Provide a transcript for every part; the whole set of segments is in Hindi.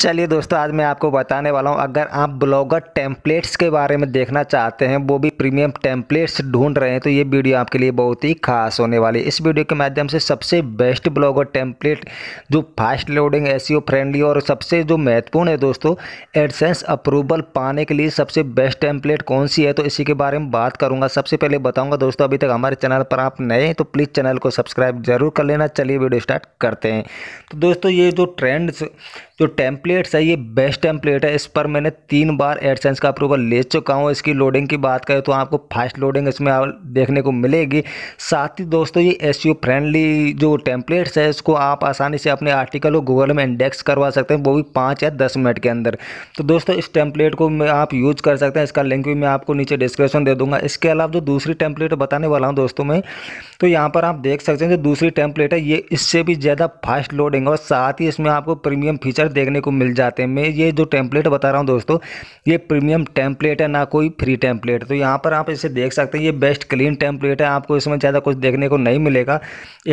चलिए दोस्तों आज मैं आपको बताने वाला हूं अगर आप ब्लॉगर टेम्पलेट्स के बारे में देखना चाहते हैं वो भी प्रीमियम टेम्पलेट्स ढूंढ रहे हैं तो ये वीडियो आपके लिए बहुत ही खास होने वाली है इस वीडियो के माध्यम से सबसे बेस्ट ब्लॉगर टेम्पलेट जो fast loading A friendly e और सबसे जो महत्वपूर्ण है दोस्तों एडसेंस अप्रूवल पाने के लिए सबसे बेस्ट टेम्पलेट कौन सी है तो इसी के बारे में बात करूँगा सबसे पहले बताऊँगा दोस्तों अभी तक हमारे चैनल पर आप नए हैं तो प्लीज़ चैनल को सब्सक्राइब जरूर कर लेना चलिए वीडियो स्टार्ट करते हैं तो दोस्तों ये जो ट्रेंड्स जो टेम्पलेट्स है ये बेस्ट टेम्पलेट है इस पर मैंने तीन बार एडसेंस का अप्रूवल ले चुका हूँ इसकी लोडिंग की बात करें तो आपको फास्ट लोडिंग इसमें देखने को मिलेगी साथ ही दोस्तों ये एस फ्रेंडली जो टेम्पलेट्स है इसको आप आसानी से अपने आर्टिकल को गूगल में इंडेक्स करवा सकते हैं वो भी पाँच या दस मिनट के अंदर तो दोस्तों इस टेम्पलेट को आप यूज़ कर सकते हैं इसका लिंक भी मैं आपको नीचे डिस्क्रिप्शन दे दूँगा इसके अलावा जो दूसरी टेम्पलेट बताने वाला हूँ दोस्तों में तो यहाँ पर आप देख सकते हैं जो दूसरी टेम्पलेट है ये इससे भी ज़्यादा फास्ट लोडिंग और साथ ही इसमें आपको प्रीमियम फीचर कलर देखने को मिल जाते हैं मैं ये जो टेम्पलेट बता रहा हूँ दोस्तों ये प्रीमियम टेम्पलेट है ना कोई फ्री टेम्पलेट तो यहाँ पर आप इसे देख सकते हैं ये बेस्ट क्लीन टेम्पलेट है आपको इसमें ज़्यादा कुछ देखने को नहीं मिलेगा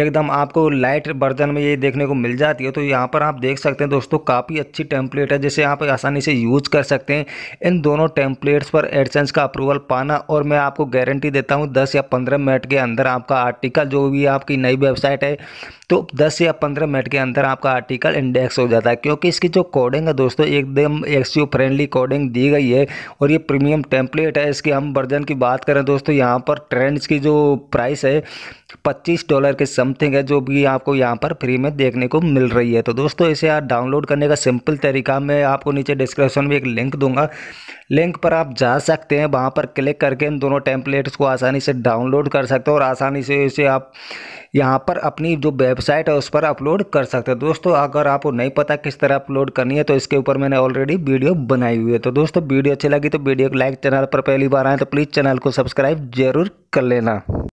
एकदम आपको लाइट वर्जन में ये देखने को मिल जाती है तो यहाँ पर आप देख सकते हैं दोस्तों काफ़ी अच्छी टेम्पलेट है जिसे आप आसानी से यूज़ कर सकते हैं इन दोनों टेम्पलेट्स पर एडसेंस का अप्रूवल पाना और मैं आपको गारंटी देता हूँ दस या पंद्रह मिनट के अंदर आपका आर्टिकल जो भी आपकी नई वेबसाइट है तो दस या पंद्रह मिनट के अंदर आपका आर्टिकल इंडेक्स हो जाता है क्योंकि कि इसकी जो कोडिंग है दोस्तों एकदम एक्सियो फ्रेंडली कोडिंग दी गई है और ये प्रीमियम टेम्पलेट है इसके हम वर्जन की बात करें दोस्तों यहाँ पर ट्रेंड्स की जो प्राइस है पच्चीस डॉलर के समथिंग है जो भी आपको यहाँ पर फ्री में देखने को मिल रही है तो दोस्तों इसे आप डाउनलोड करने का सिंपल तरीका मैं आपको नीचे डिस्क्रिप्शन में एक लिंक दूंगा लिंक पर आप जा सकते हैं वहाँ पर क्लिक करके इन दोनों टेम्पलेट्स को आसानी से डाउनलोड कर सकते हो और आसानी से इसे आप यहाँ पर अपनी जो वेबसाइट है उस पर अपलोड कर सकते हो दोस्तों अगर आपको नहीं पता किस तरह अपलोड करनी है तो इसके ऊपर मैंने ऑलरेडी वीडियो बनाई हुई है तो दोस्तों वीडियो अच्छी लगी तो वीडियो को लाइक चैनल पर पहली बार आए तो प्लीज़ चैनल को सब्सक्राइब जरूर कर लेना